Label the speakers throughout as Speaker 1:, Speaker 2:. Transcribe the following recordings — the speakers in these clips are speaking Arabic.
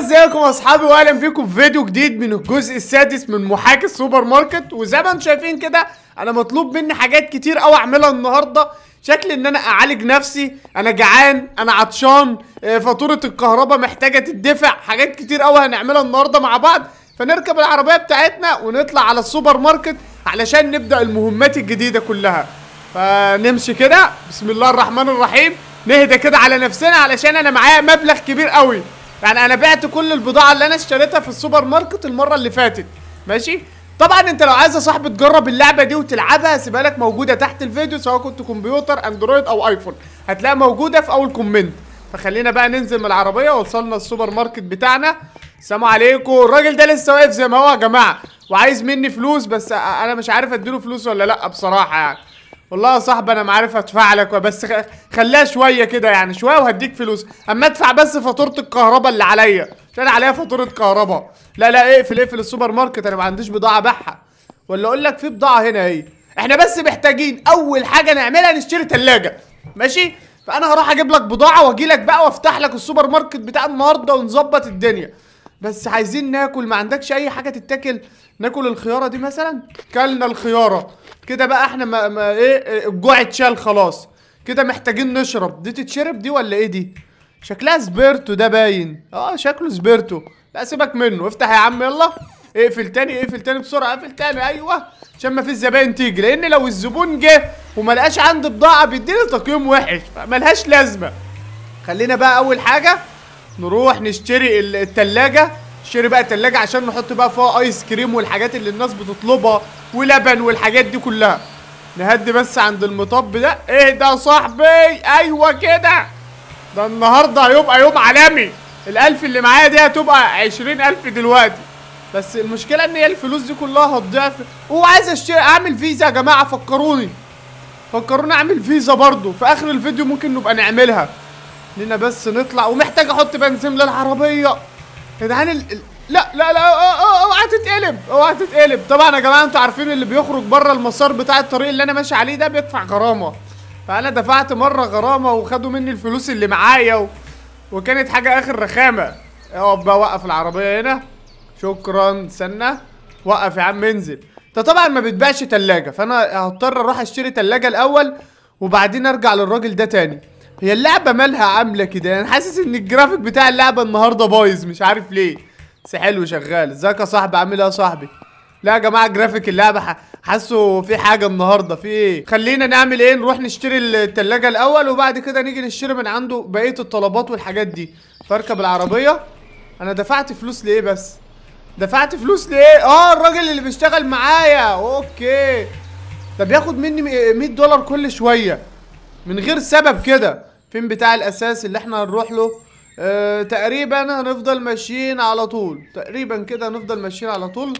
Speaker 1: ازيكم يا اصحابي واهلا بيكم في فيديو جديد من الجزء السادس من محاكي السوبر ماركت وزي ما انتم شايفين كده انا مطلوب مني حاجات كتير قوي اعملها النهارده شكل ان انا اعالج نفسي انا جعان انا عطشان آه، فاتوره الكهرباء محتاجه تدفع حاجات كتير قوي هنعملها النهارده مع بعض فنركب العربيه بتاعتنا ونطلع على السوبر ماركت علشان نبدا المهمات الجديده كلها فنمشي كده بسم الله الرحمن الرحيم نهدى كده على نفسنا علشان انا معايا مبلغ كبير قوي يعني انا بعت كل البضاعه اللي انا اشتريتها في السوبر ماركت المره اللي فاتت ماشي طبعا انت لو عايز يا صاحبي تجرب اللعبه دي وتلعبها سيبها لك موجوده تحت الفيديو سواء كنت كمبيوتر اندرويد او ايفون هتلاقيها موجوده في اول كومنت فخلينا بقى ننزل من العربيه وصلنا السوبر ماركت بتاعنا السلام عليكم الراجل ده لسه واقف زي ما هو يا جماعه وعايز مني فلوس بس انا مش عارف اديله فلوس ولا لا بصراحه يعني والله يا صاحبي انا ما عارف ادفع لك بس خليها شويه كده يعني شويه وهديك فلوس اما ادفع بس فاتوره الكهرباء اللي عليا عشان عليا فاتوره كهرباء لا لا اقفل إيه اقفل إيه السوبر ماركت انا ما عنديش بضاعه ابيعها ولا اقول لك في بضاعه هنا اهي احنا بس محتاجين اول حاجه نعملها نشتري ثلاجه ماشي فانا هروح اجيب لك بضاعه واجي لك بقى وافتح لك السوبر ماركت بتاع النهارده ونظبط الدنيا بس عايزين ناكل ما عندكش اي حاجه تتاكل ناكل الخياره دي مثلا كلنا الخياره كده بقى احنا ما, ما ايه الجوع اتشال خلاص كده محتاجين نشرب دي تتشرب دي ولا ايه دي شكلها سبيرتو ده باين اه شكله سبيرتو لا سيبك منه افتح يا عم يلا اقفل تاني اقفل تاني بسرعه اقفل تاني ايوه عشان ما فيش زباين تيجي لان لو الزبون جه وما لقاش عندي بضاعه بيديني تقييم وحش فملهاش لازمه خلينا بقى اول حاجه نروح نشتري التلاجة نشتري بقى التلاجة عشان نحط بقى فيها ايس كريم والحاجات اللي الناس بتطلبها ولبن والحاجات دي كلها نهدي بس عند المطب ده ايه ده صاحبي ايوه كده ده النهارده هيبقى يوم عالمي الالف اللي معايا دي هتبقى عشرين الف دلوقتي بس المشكله ان هي الفلوس دي كلها هو وعايز اشتري اعمل فيزا يا جماعه فكروني فكروني اعمل فيزا برضو في اخر الفيديو ممكن نبقى نعملها لينا بس نطلع ومحتاج احط بنزين للعربيه يا جدعان ال... لا لا لا اوعى تتقلب اوعى تتقلب طبعا يا جماعه انتوا عارفين اللي بيخرج بره المسار بتاع الطريق اللي انا ماشي عليه ده بيدفع غرامه فانا دفعت مره غرامه وخدوا مني الفلوس اللي معايا و... وكانت حاجه اخر رخامه اقف بقى وقف العربيه هنا شكرا استنى وقف يا عم انزل انت طبعا ما بتبيعش تلاجه فانا هضطر اروح اشتري تلاجه الاول وبعدين ارجع للراجل ده تاني هي اللعبة مالها عاملة كده انا حاسس ان الجرافيك بتاع اللعبة النهاردة بايظ مش عارف ليه بس حلو شغال ازيك يا صاحبي عامل ايه يا صاحبي لا يا جماعة جرافيك اللعبة حاسه في حاجة النهاردة في ايه خلينا نعمل ايه نروح نشتري التلاجة الاول وبعد كده نيجي نشتري من عنده بقية الطلبات والحاجات دي فاركب العربية انا دفعت فلوس لإيه بس دفعت فلوس لإيه؟ اه الراجل اللي بيشتغل معايا اوكي ده بياخد مني 100 دولار كل شوية من غير سبب كده فين بتاع الاساس اللي احنا هنروح له اه تقريبا هنفضل ماشيين على طول تقريبا كده هنفضل ماشيين على طول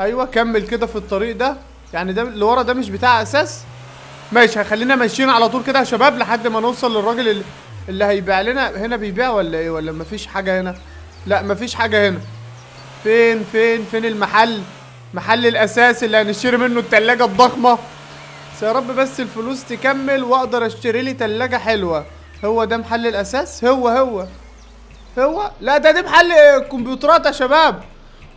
Speaker 1: ايوه كمل كده في الطريق ده يعني ده اللي ورا ده مش بتاع اساس ماشي هيخلينا ماشيين على طول كده يا شباب لحد ما نوصل للراجل اللي, اللي هيبيع لنا هنا بيبيع ولا ايه ولا مفيش حاجه هنا لا مفيش حاجه هنا فين فين فين المحل محل الاساس اللي هنشتري منه التلاجة الضخمة بس يا رب بس الفلوس تكمل واقدر اشتري لي تلاجة حلوة هو ده محل الاساس هو هو هو لا ده ده محل كمبيوترات يا شباب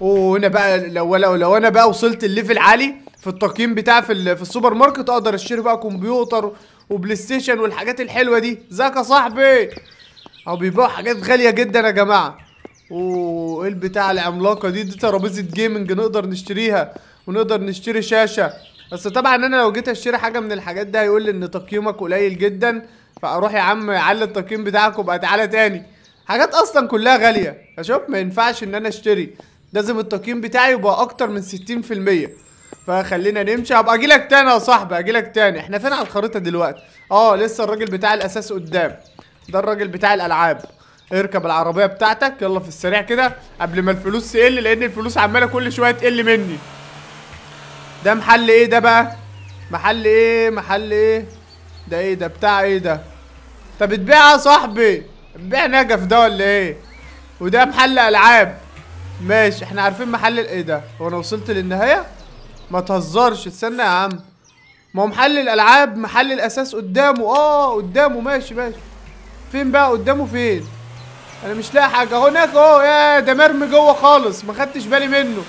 Speaker 1: وهنا بقى لو لو لو انا بقى وصلت الليفل عالي في التقييم بتاع في, في السوبر ماركت اقدر اشتري بقى كمبيوتر وبلاي ستيشن والحاجات الحلوه دي ازيك يا صاحبي او بيبيعوا حاجات غاليه جدا يا جماعه وايه البتاع العملاقه دي دي ترابيزه جيمنج نقدر نشتريها ونقدر نشتري شاشه بس طبعا انا لو جيت اشتري حاجه من الحاجات ده هيقول لي ان تقييمك قليل جدا فاروح يا عم اعلي التقييم بتاعك وابقى تعالى تاني حاجات اصلا كلها غاليه اشوف ما ينفعش ان انا اشتري لازم التقييم بتاعي يبقى اكتر من 60% فخلينا نمشي هبقى لك تاني يا صاحبي اجي لك تاني احنا فين على الخريطه دلوقتي اه لسه الراجل بتاع الاساس قدام ده الراجل بتاع الالعاب اركب العربيه بتاعتك يلا في السريع كده قبل ما الفلوس تقل لان الفلوس عماله كل شويه تقل مني ده محل ايه ده بقى محل ايه محل ايه ده ايه ده بتاع ايه ده طب بتبيع يا صاحبي بتبيع نجف ده ولا ايه وده محل العاب ماشي احنا عارفين محل ايه ده هو انا وصلت للنهايه ما تهزرش استنى يا عم ما هو محل الالعاب محل الاساس قدامه اه قدامه ماشي ماشي فين بقى قدامه فين انا مش لاقي حاجه هناك اهو يا ده مرمي جوه خالص ما خدتش بالي منه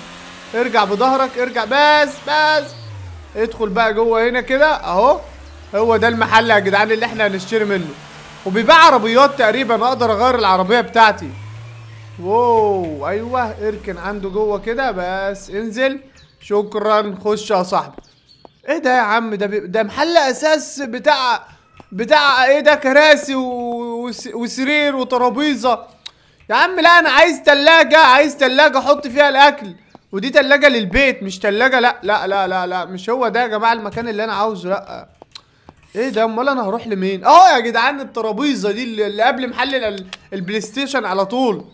Speaker 1: ارجع بظهرك ارجع بس بس ادخل بقى جوه هنا كده اهو هو ده المحل يا جدعان اللي احنا هنشتري منه وبيباع عربيات تقريبا اقدر اغير العربيه بتاعتي واو ايوه اركن عنده جوه كده بس انزل شكرا خش يا صاحبي ايه ده يا عم ده ده محل اساس بتاع بتاع ايه ده كراسي وسرير وترابيزه يا عم لا انا عايز ثلاجه عايز ثلاجه احط فيها الاكل ودي تلاجة للبيت مش تلاجة لا لا لا لا لا مش هو ده يا جماعة المكان اللي انا عاوزه لا ايه ده امال انا هروح لمين اه يا جدعان الترابيزة دي اللي قبل محل البلاي ستيشن على طول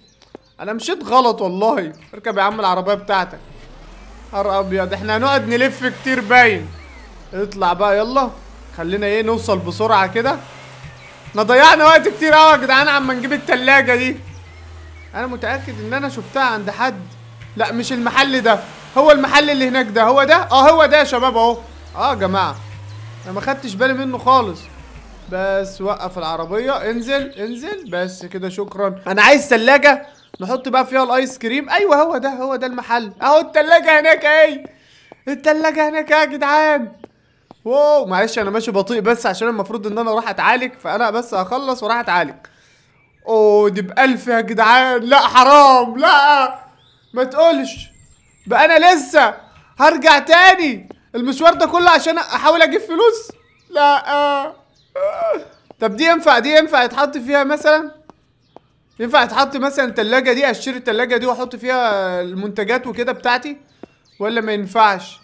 Speaker 1: انا مشيت غلط والله اركب يا عم العربية بتاعتك حر ابيض احنا هنقعد نلف كتير باين اطلع بقى يلا خلينا ايه نوصل بسرعة كده احنا ضيعنا وقت كتير قوي يا جدعان عما نجيب التلاجة دي انا متأكد ان انا شفتها عند حد لا مش المحل ده هو المحل اللي هناك ده هو ده اه هو ده يا شباب اهو اه يا جماعه انا ما خدتش بالي منه خالص بس وقف العربيه انزل انزل بس كده شكرا انا عايز ثلاجه نحط بقى فيها الايس كريم ايوه هو ده هو ده المحل اهو الثلاجه هناك اهي الثلاجه هناك يا جدعان واو معلش انا ماشي بطيء بس عشان المفروض ان انا راح اتعالج فانا بس هخلص وراح اتعالج اوه دي ب 1000 يا جدعان لا حرام لا ما تقولش بقى انا لسه هرجع تاني المشوار ده كله عشان احاول اجيب فلوس لا آه. طب دي ينفع دي ينفع يتحط فيها مثلا ينفع يتحط مثلا التلاجة دي اشتري التلاجة دي واحط فيها المنتجات وكده بتاعتي ولا ما ينفعش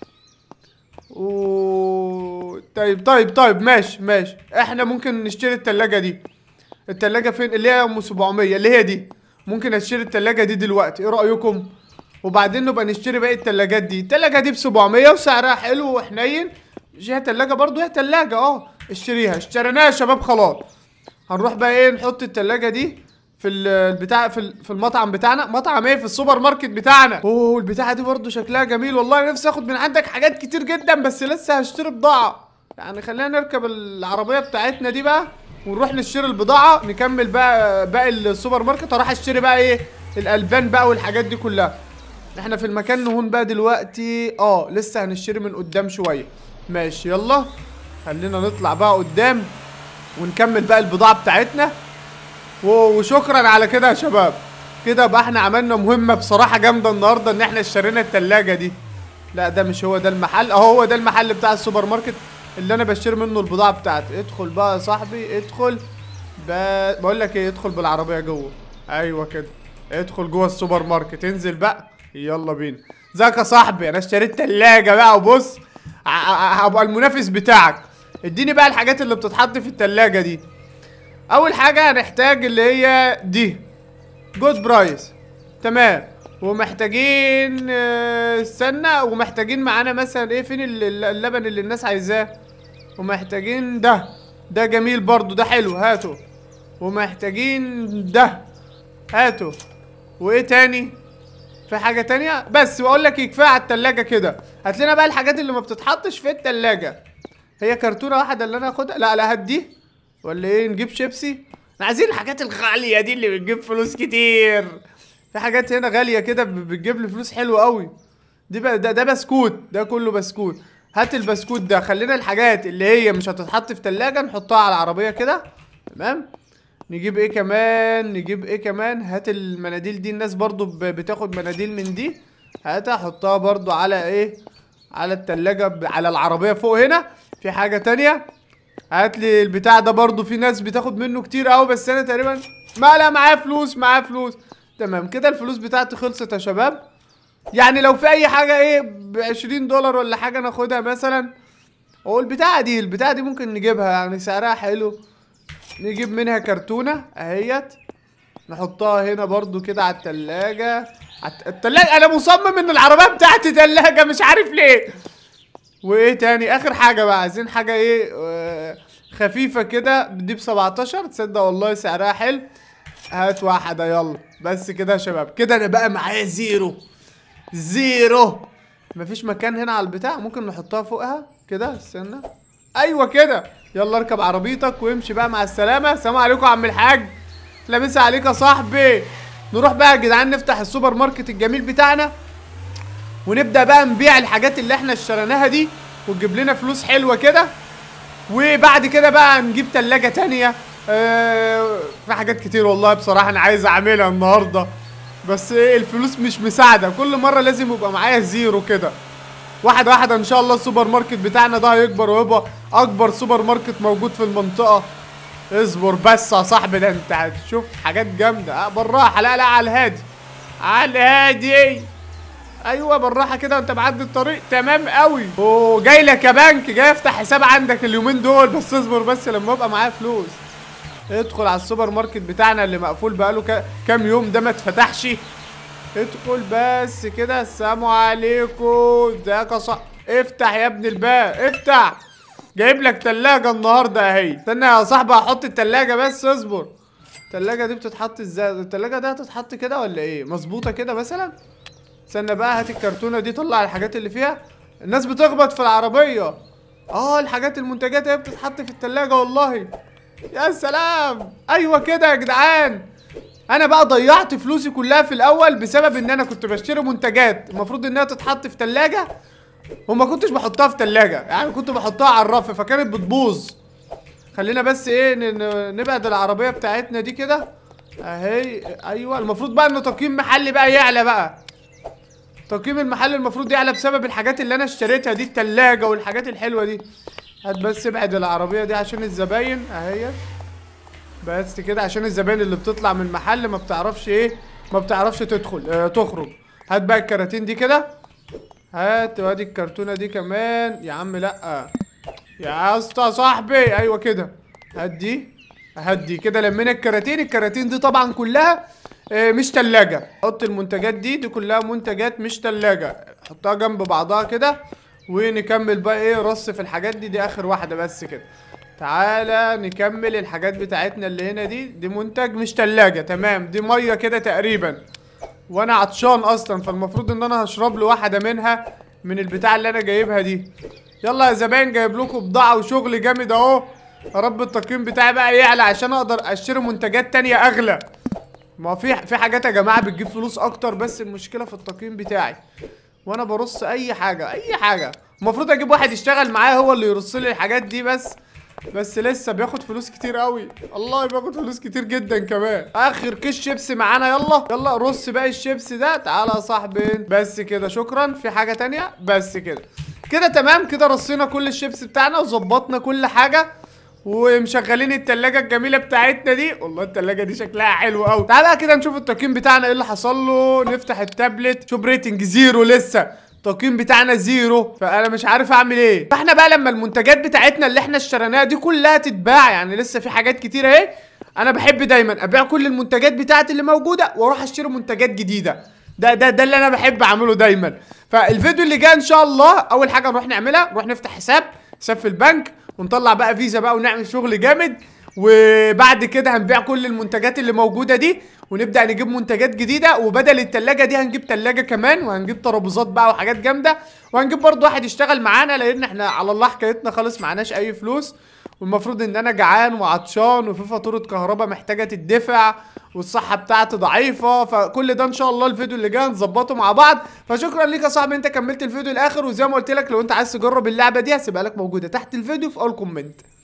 Speaker 1: و... طيب طيب طيب ماشي ماشي احنا ممكن نشتري التلاجة دي التلاجة فين اللي هي ام 700 اللي هي دي ممكن اشتري التلاجة دي دلوقتي ايه رأيكم وبعدين نبقى نشتري باقي التلاجات دي التلاجة دي ب 700 وسعرها حلو وحنين مش هي تلاجة برضو هي تلاجة اه اشتريها اشتريناها يا شباب خلاص هنروح بقى ايه نحط التلاجة دي في البتاع في في المطعم بتاعنا مطعم ايه في السوبر ماركت بتاعنا اوه البتاعه دي برضو شكلها جميل والله نفسي اخد من عندك حاجات كتير جدا بس لسه هشتري بضاعه يعني خلينا نركب العربيه بتاعتنا دي بقى ونروح نشتري البضاعه نكمل بقى باقي السوبر ماركت اروح اشتري بقى ايه الالبان بقى والحاجات دي كلها احنا في المكان نهون بقى دلوقتي اه لسه هنشتري من قدام شويه ماشي يلا خلينا نطلع بقى قدام ونكمل بقى البضاعه بتاعتنا وشكرا على كده يا شباب كده بقى احنا عملنا مهمه بصراحه جامده النهارده ان احنا اشترينا التلاجه دي لا ده مش هو ده المحل اهو هو ده المحل بتاع السوبر ماركت اللي انا بشتري منه البضاعه بتاعتي ادخل بقى يا صاحبي ادخل ب... بقول لك ايه ادخل بالعربيه جوه ايوه كده ادخل جوه السوبر ماركت انزل بقى يلا بينا ازيك يا صاحبي انا اشتريت تلاجه بقى وبص هبقى المنافس بتاعك اديني بقى الحاجات اللي بتتحط في التلاجه دي اول حاجه هنحتاج اللي هي دي جود برايس تمام ومحتاجين استنى آه، ومحتاجين معانا مثلا ايه فين اللبن اللي الناس عايزاه ومحتاجين ده ده جميل برضو ده حلو هاته ومحتاجين ده هاته وايه تاني في حاجه تانية بس واقول لك يكفيها على التلاجة كده هات لنا بقى الحاجات اللي ما بتتحطش في التلاجة هي كرتونه واحده اللي انا هاخدها لا لا هات دي ولا ايه نجيب شيبسي احنا عايزين الحاجات الغاليه دي اللي بتجيب فلوس كتير في حاجات هنا غاليه كده بتجيب لي فلوس حلوه قوي دي بقى ده, ده بسكوت ده كله بسكوت هات البسكوت ده خلينا الحاجات اللي هي مش هتتحط في تلاجة نحطها على العربية كده تمام نجيب ايه كمان نجيب ايه كمان هات المناديل دي الناس برضو بتاخد مناديل من دي هاتها حطها برضو على ايه على التلاجة على العربية فوق هنا في حاجة تانية هات لي البتاع ده برضو في ناس بتاخد منه كتير قوي بس انا تقريبا ما لا معايا فلوس معايا فلوس تمام كده الفلوس بتاعتي خلصت يا شباب يعني لو في اي حاجه ايه ب 20 دولار ولا حاجه ناخدها مثلا هو البتاعه دي البتاعه دي ممكن نجيبها يعني سعرها حلو نجيب منها كرتونه اهيت نحطها هنا برضو كده على التلاجة التلاجة انا مصمم ان العربية بتاعتي تلاجة مش عارف ليه وايه تاني اخر حاجة بقى عايزين حاجة ايه آه، خفيفة كده دي ب 17 تصدق والله سعرها حلو هات واحدة يلا بس كده يا شباب كده انا بقى معايا زيرو زيرو مفيش مكان هنا على البتاع ممكن نحطها فوقها كده استنى ايوه كده يلا اركب عربيتك وامشي بقى مع السلامه سلام عليكم يا عم الحاج لابس عليك يا صاحبي نروح بقى يا جدعان نفتح السوبر ماركت الجميل بتاعنا ونبدا بقى نبيع الحاجات اللي احنا اشتريناها دي وتجيب لنا فلوس حلوه كده وبعد كده بقى نجيب تلاجة ثانيه اه في حاجات كتير والله بصراحة أنا عايز أعملها النهاردة بس ايه الفلوس مش مساعده كل مره لازم يبقى معايا زيرو كده واحده واحده ان شاء الله السوبر ماركت بتاعنا ده هيكبر ويبقى اكبر سوبر ماركت موجود في المنطقه اصبر بس يا صاحبي ده انت هتشوف حاجات جامده اه بالراحه لا لا على الهادي على الهادي ايوه بالراحه كده وانت معدي الطريق تمام قوي وجاي لك يا بنك جاي افتح حساب عندك اليومين دول بس اصبر بس لما ابقى معايا فلوس ادخل على السوبر ماركت بتاعنا اللي مقفول بقاله كام يوم ده ما اتفتحش ادخل بس كده السلام عليكم ده ص... افتح يا ابن الباب افتح جايب لك تلاجة النهارده اهي استنى يا صاحبي هحط التلاجة بس اصبر التلاجة دي بتتحط ازاي التلاجة دي هتتحط كده ولا ايه مظبوطة كده مثلا استنى بقى هات الكرتونة دي طلع الحاجات اللي فيها الناس بتخبط في العربية اه الحاجات المنتجات هي بتتحط في التلاجة والله يا سلام ايوه كده يا جدعان انا بقى ضيعت فلوسي كلها في الاول بسبب ان انا كنت بشتري منتجات المفروض انها تتحط في تلاجة وما كنتش بحطها في تلاجة يعني كنت بحطها على الرف فكانت بتبوظ خلينا بس ايه نبعد العربيه بتاعتنا دي كده اهي ايوه المفروض بقى ان تقييم محلي بقى يعلى بقى تقييم المحل المفروض يعلى بسبب الحاجات اللي انا اشتريتها دي التلاجة والحاجات الحلوه دي هات بس ابعد العربية دي عشان الزباين اهي بس كده عشان الزباين اللي بتطلع من المحل ما بتعرفش ايه ما بتعرفش تدخل اه تخرج هات بقى الكراتين دي كده هات وادي الكرتونة دي كمان يا عم لا يا اسطى صاحبي ايوه كده هات دي هات دي كده لمينا الكراتين الكراتين دي طبعا كلها اه مش تلاجة حط المنتجات دي دي كلها منتجات مش تلاجة حطها جنب بعضها كده ونكمل بقى ايه رص في الحاجات دي دي اخر واحده بس كده تعالى نكمل الحاجات بتاعتنا اللي هنا دي دي منتج مش تلاجة تمام دي ميه كده تقريبا وانا عطشان اصلا فالمفروض ان انا هشرب له واحده منها من البتاع اللي انا جايبها دي يلا يا زباين جايب لكم بضاعه وشغل جامد اهو يا رب التقييم بتاعي بقى يعلى عشان اقدر اشتري منتجات تانية اغلى ما في في حاجات يا جماعه بتجيب فلوس اكتر بس المشكله في التقييم بتاعي وانا برص اي حاجه اي حاجه المفروض اجيب واحد يشتغل معايا هو اللي يرص لي الحاجات دي بس بس لسه بياخد فلوس كتير قوي الله بياخد فلوس كتير جدا كمان اخر كيس شيبس معانا يلا يلا رص باقي الشيبس ده تعالى يا صاحبي بس كده شكرا في حاجه تانية بس كده كده تمام كده رصينا كل الشيبس بتاعنا وظبطنا كل حاجه ومشغلين التلاجة الجميلة بتاعتنا دي والله التلاجة دي شكلها حلو قوي تعال بقى كده نشوف التقييم بتاعنا ايه اللي حصل له نفتح التابلت شوف ريتنج زيرو لسه التقييم بتاعنا زيرو فانا مش عارف اعمل ايه فاحنا بقى لما المنتجات بتاعتنا اللي احنا اشتريناها دي كلها تتباع يعني لسه في حاجات كتيره اهي انا بحب دايما ابيع كل المنتجات بتاعتي اللي موجوده واروح اشتري منتجات جديده ده ده ده اللي انا بحب اعمله دايما فالفيديو اللي جاي ان شاء الله اول حاجه نروح نعملها نروح نفتح حساب حساب في البنك ونطلع بقى فيزا بقى ونعمل شغل جامد وبعد كده هنبيع كل المنتجات اللي موجودة دي ونبدأ نجيب منتجات جديدة وبدل التلاجة دي هنجيب تلاجة كمان وهنجيب ترابيزات بقى وحاجات جامدة وهنجيب برضو واحد يشتغل معانا لأن احنا على الله حكايتنا خالص معناش أي فلوس والمفروض ان انا جعان وعطشان وفي فاتوره كهرباء محتاجه تدفع والصحه بتاعتي ضعيفه فكل ده ان شاء الله الفيديو اللي جاي نظبطه مع بعض فشكرا ليك يا صاحبي انت كملت الفيديو الاخر وزي ما قلت لك لو انت عايز تجرب اللعبه دي هسيبها لك موجوده تحت الفيديو في اول كومنت